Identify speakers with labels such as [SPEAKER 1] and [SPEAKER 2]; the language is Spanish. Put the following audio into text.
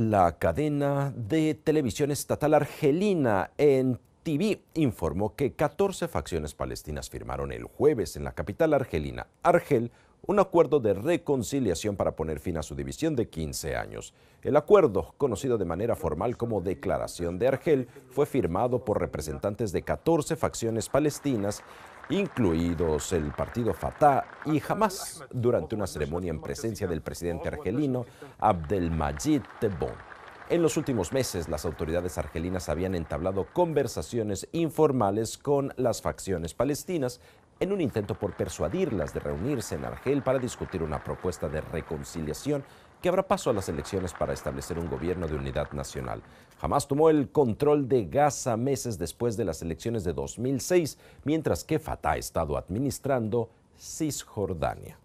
[SPEAKER 1] La cadena de televisión estatal argelina en TV informó que 14 facciones palestinas firmaron el jueves en la capital argelina, Argel, un acuerdo de reconciliación para poner fin a su división de 15 años. El acuerdo, conocido de manera formal como Declaración de Argel, fue firmado por representantes de 14 facciones palestinas, incluidos el partido Fatah y Hamas, durante una ceremonia en presencia del presidente argelino Abdelmajid Tebboune. En los últimos meses, las autoridades argelinas habían entablado conversaciones informales con las facciones palestinas en un intento por persuadirlas de reunirse en Argel para discutir una propuesta de reconciliación que habrá paso a las elecciones para establecer un gobierno de unidad nacional. Jamás tomó el control de Gaza meses después de las elecciones de 2006, mientras que Fatah ha estado administrando Cisjordania.